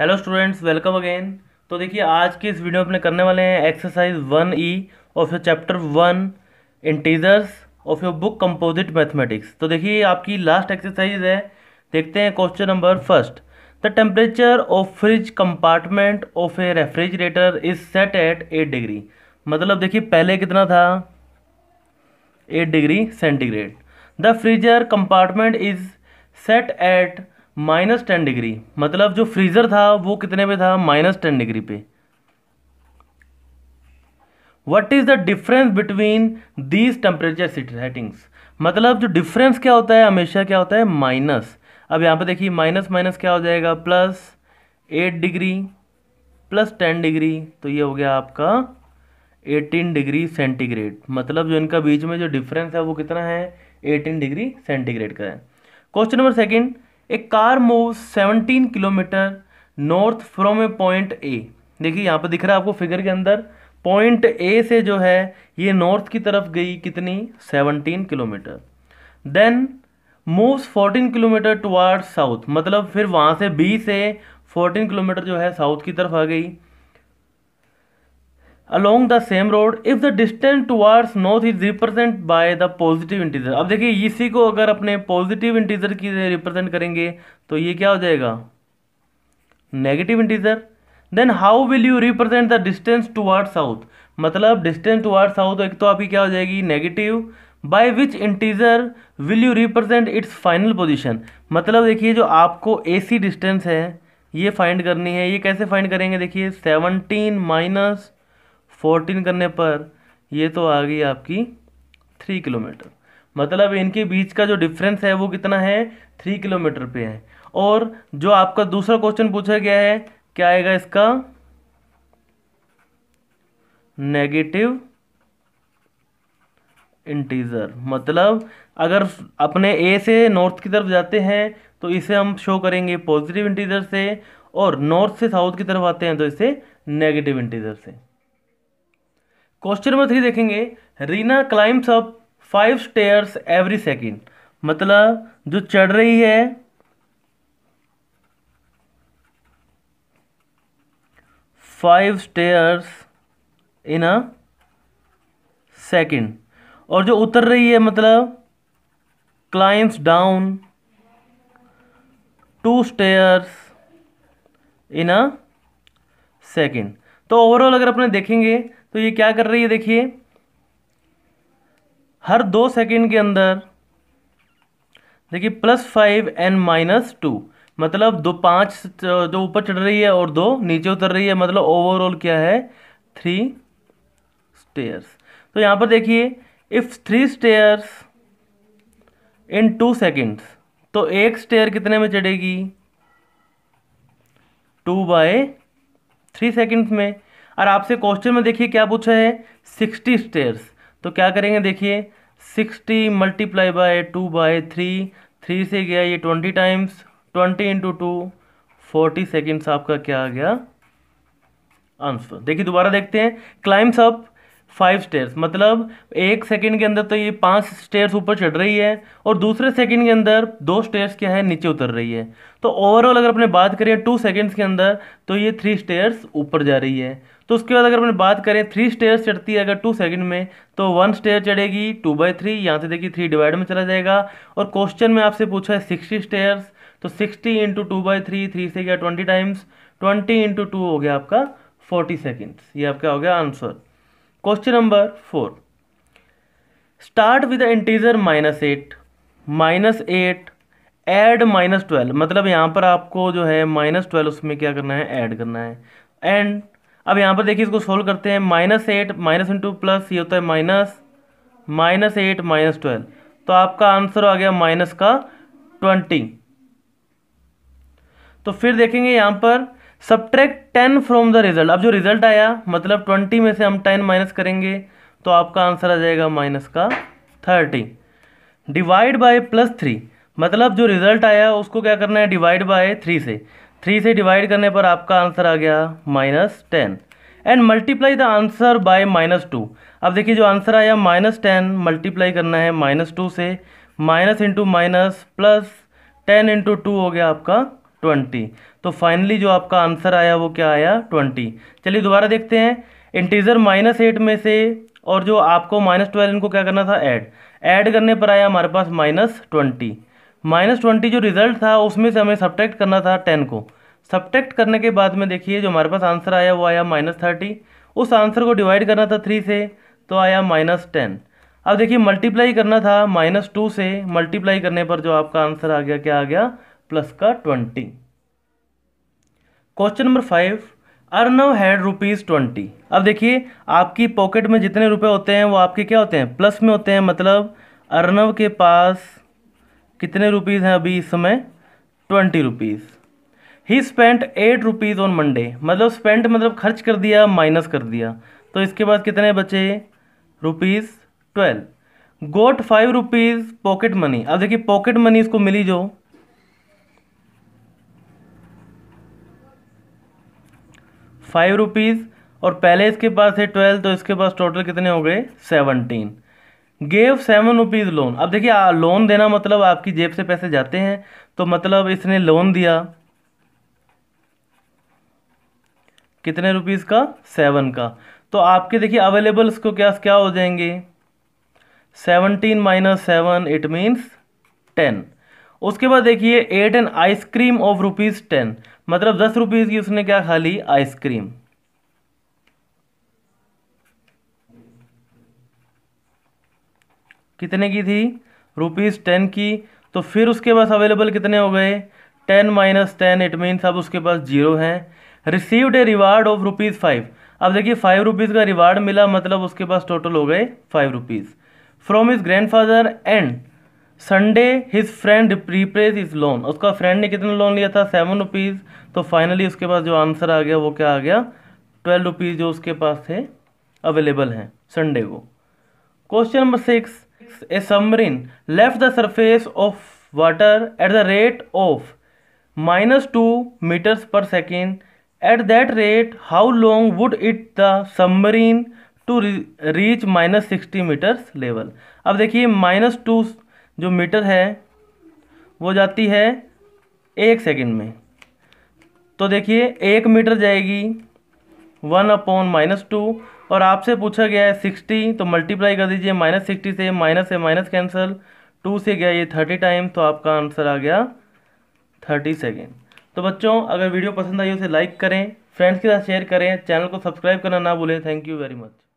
hello students welcome again तो देखिए आज के इस वीडियो में अपने करने वाले हैं exercise one E of your chapter one integers of your book composite mathematics तो देखिए आपकी लास्ट एक्सरसाइज है देखते हैं question number first the temperature of fridge compartment of a refrigerator is set at eight degree मतलब देखिए पहले कितना था eight degree centigrade the freezer compartment is set at minus ten degree मतलब जो फ्रीज़र था वो कितने पे था माइनस टेन डिग्री पे what is the difference between these temperature settings मतलब जो डिफरेंस क्या होता है हमेशा क्या होता है माइनस अब यहां पे देखिए माइनस माइनस क्या हो जाएगा plus eight degree plus ten degree तो ये हो गया आपका एटीन डिग्री सेंटीग्रेड मतलब जो इनका बीच में जो डिफरेंस है वो कितना है एटीन डिग्री सेंटीग्रेड का है question number second a car move seventeen kilometre north from a point A देखिए यहाँ पर दिख रहा है आपको फिगर के अंदर पॉइंट ए से जो है ये नॉर्थ की तरफ गई कितनी seventeen kilometre then moves fourteen kilometre toward south मतलब फिर वहाँ से बी से फोर्टीन किलोमीटर जो है साउथ की तरफ आ गई along the same road if the distance towards north is represented by the positive integer अब देखिए इसी को अगर अपने positive integer की represent करेंगे तो ये क्या हो जाएगा negative integer then how will you represent the distance towards south मतलब distance towards south एक तो आपकी क्या हो जाएगी negative by which integer will you represent its final position मतलब देखिए जो आपको AC distance है ये फाइंड करनी है ये कैसे फाइंड करेंगे देखिए सेवनटीन माइनस फोर्टीन करने पर ये तो आ गई आपकी थ्री किलोमीटर मतलब इनके बीच का जो डिफरेंस है वो कितना है थ्री किलोमीटर पे है और जो आपका दूसरा क्वेश्चन पूछा गया है क्या आएगा इसका नेगेटिव इंटीजर मतलब अगर अपने ए से नॉर्थ की तरफ जाते हैं तो इसे हम शो करेंगे पॉजिटिव इंटीजर से और नॉर्थ से साउथ की तरफ आते हैं तो इसे नेगेटिव इंटीजर से क्वेश्चन नंबर थ्री देखेंगे Reena climbs up five stairs every second मतलब जो चढ़ रही है five stairs in a second और जो उतर रही है मतलब climbs down two stairs in a second तो ओवरऑल अगर अपने देखेंगे तो ये क्या कर रही है देखिए हर दो सेकंड के अंदर देखिए plus five and minus two मतलब दो पांच जो ऊपर चढ़ रही है और दो नीचे उतर रही है मतलब ओवरऑल क्या है थ्री स्टेयर्स तो यहां पर देखिए if three stairs in two seconds तो एक स्टेयर कितने में चढ़ेगी टू बाय थ्री सेकेंड्स में और आपसे क्वेश्चन में देखिए क्या पूछा है सिक्सटी स्टेयर्स तो क्या करेंगे देखिए sixty multiply by two by three three से गया ये twenty times twenty into two forty seconds आपका क्या आ गया आंसर देखिए दोबारा देखते हैं क्लाइम्स अप फाइव स्टेयर्स मतलब एक सेकंड के अंदर तो ये पांच स्टेयर्स ऊपर चढ़ रही है और दूसरे सेकंड के अंदर दो स्टेयर्स क्या है नीचे उतर रही है तो ओवरऑल अगर अपने बात करें टू सेकंड्स के अंदर तो ये थ्री स्टेयर्स ऊपर जा रही है तो उसके बाद अगर अपने बात करें थ्री स्टेयर्स चढ़ती है अगर टू सेकंड में तो वन स्टेयर चढ़ेगी टू बाई थ्री यहाँ से देखिए थ्री डिवाइड में चला जाएगा और क्वेश्चन में आपसे पूछा है सिक्सटी स्टेयर्स तो sixty into two by three three से गया twenty times twenty into two हो गया आपका फोर्टी सेकेंड्स ये आपका हो गया answer question number four start with integer minus eight minus eight add minus twelve मतलब यहाँ पर आपको जो है माइनस ट्वेल्व उसमें क्या करना है ऐड करना है एंड अब यहाँ पर देखिए इसको सोल्व करते हैं minus eight minus into plus ये होता है minus minus eight minus twelve तो आपका आंसर आ गया माइनस का ट्वेंटी तो फिर देखेंगे यहाँ पर subtract ten from the result अब जो रिजल्ट आया मतलब ट्वेंटी में से हम टेन माइनस करेंगे तो आपका आंसर आ जाएगा माइनस का thirty divide by plus three मतलब जो रिजल्ट आया उसको क्या करना है डिवाइड बाय थ्री से थ्री से डिवाइड करने पर आपका आंसर आ गया minus ten and multiply the answer by minus two अब देखिए जो आंसर आया माइनस टेन मल्टीप्लाई करना है माइनस टू से minus into minus plus ten into two हो गया आपका ट्वेंटी तो फाइनली जो आपका आंसर आया वो क्या आया ट्वेंटी चलिए दोबारा देखते हैं इंटीजर माइनस एट में से और जो आपको माइनस ट्वेल्व इनको क्या करना था ऐड ऐड करने पर आया हमारे पास माइनस ट्वेंटी माइनस ट्वेंटी जो रिजल्ट था उसमें से हमें सब्ट्रैक्ट करना था टेन को सब्ट्रैक्ट करने के बाद में देखिए जो हमारे पास आंसर आया वो आया माइनस थर्टी उस आंसर को डिवाइड करना था थ्री से तो आया माइनस टेन अब देखिए मल्टीप्लाई करना था माइनस टू से मल्टीप्लाई करने पर जो आपका आंसर आ गया क्या आ गया प्लस का twenty question number five Arnav had rupees twenty अब देखिए आपकी पॉकेट में जितने रुपए होते हैं वो आपके क्या होते हैं प्लस में होते हैं मतलब अर्नव के पास कितने रुपीज़ हैं अभी इस समय ट्वेंटी रुपीज़ ही spent eight rupees on Monday मतलब स्पेंट मतलब खर्च कर दिया माइनस कर दिया तो इसके बाद कितने बचे rupees twelve got five rupees pocket money अब देखिए पॉकेट मनी इसको मिली जो फाइव रुपीज़ और पहले इसके पास है ट्वेल्व तो इसके पास टोटल कितने हो गए seventeen gave seven rupees loan अब देखिए लोन देना मतलब आपकी जेब से पैसे जाते हैं तो मतलब इसने लोन दिया कितने रुपीज़ का सेवन का तो आपके देखिए अवेलेबल इसको क्या क्या हो जाएंगे seventeen minus seven it means ten उसके बाद देखिए ate an ice cream of rupees ten मतलब दस रुपीज़ की उसने क्या खा ली आइसक्रीम कितने की थी रुपीज़ टेन की तो फिर उसके पास अवेलेबल कितने हो गए ten minus ten it means अब उसके पास जीरो है received a reward of rupees five अब देखिए फाइव रुपीज़ का रिवार्ड मिला मतलब उसके पास टोटल हो गए five rupees from his grandfather and Sunday his friend repays his loan उसका फ्रेंड ने कितना लोन लिया था सेवन रुपीज़ तो फाइनली उसके पास जो आंसर आ गया वो क्या आ गया ट्वेल्व रुपीज़ जो उसके पास थे अवेलेबल हैं संडे को question number six a submarine left the surface of water at the rate of minus two metres per second at that rate how long would it the submarine to reach minus sixty metres level अब देखिए minus two जो metre है वो जाती है एक second में तो देखिए एक मीटर जाएगी वन अपॉन माइनस टू और आपसे पूछा गया है सिक्सटी तो मल्टीप्लाई कर दीजिए माइनस सिक्सटी से माइनस से माइनस कैंसिल टू से गया ये थर्टी टाइम तो आपका आंसर आ गया थर्टी सेकेंड तो बच्चों अगर वीडियो पसंद आई उसे लाइक करें फ्रेंड्स के साथ शेयर करें चैनल को सब्सक्राइब करना ना भूलें थैंक यू वेरी मच